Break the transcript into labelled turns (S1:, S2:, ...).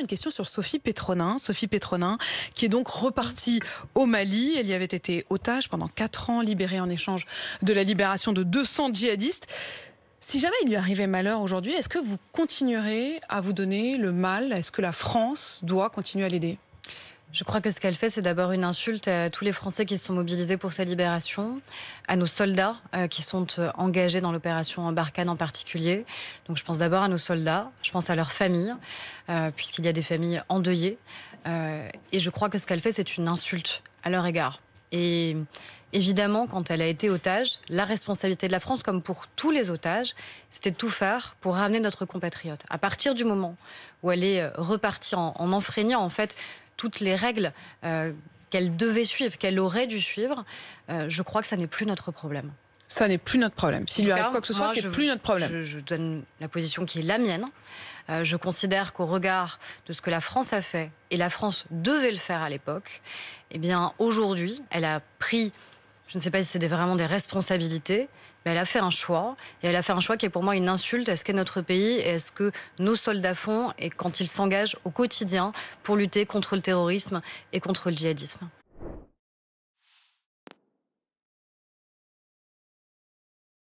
S1: Une question sur Sophie Pétronin. Sophie Pétronin, qui est donc repartie au Mali. Elle y avait été otage pendant 4 ans, libérée en échange de la libération de 200 djihadistes. Si jamais il lui arrivait malheur aujourd'hui, est-ce que vous continuerez à vous donner le mal Est-ce que la
S2: France doit continuer à l'aider je crois que ce qu'elle fait, c'est d'abord une insulte à tous les Français qui se sont mobilisés pour sa libération, à nos soldats euh, qui sont euh, engagés dans l'opération Barkhane en particulier. Donc je pense d'abord à nos soldats, je pense à leurs familles, euh, puisqu'il y a des familles endeuillées. et je crois que ce qu'elle fait, c'est une insulte à leur égard. Et évidemment, quand elle a été otage, la responsabilité de la France, comme pour tous les otages, c'était de tout faire pour ramener notre compatriote. À partir du moment où elle est repartie en enfreignant, en fait, toutes les règles euh, qu'elle devait suivre, qu'elle aurait dû suivre, euh, je crois que ça n'est plus notre problème.
S3: Ça n'est plus notre problème. S'il lui arrive quoi que ce soit, c'est plus notre problème.
S2: Je, donne la position qui est la mienne. Euh, je considère qu'au regard de ce que la France a fait, et la France devait le faire à l'époque, eh bien aujourd'hui, elle a pris je ne sais pas si c'est vraiment des responsabilités, mais elle a fait un choix. Et elle a fait un choix qui est pour moi une insulte à ce qu'est notre pays et à ce que nos soldats font et quand ils s'engagent au quotidien pour lutter contre le terrorisme et contre le djihadisme.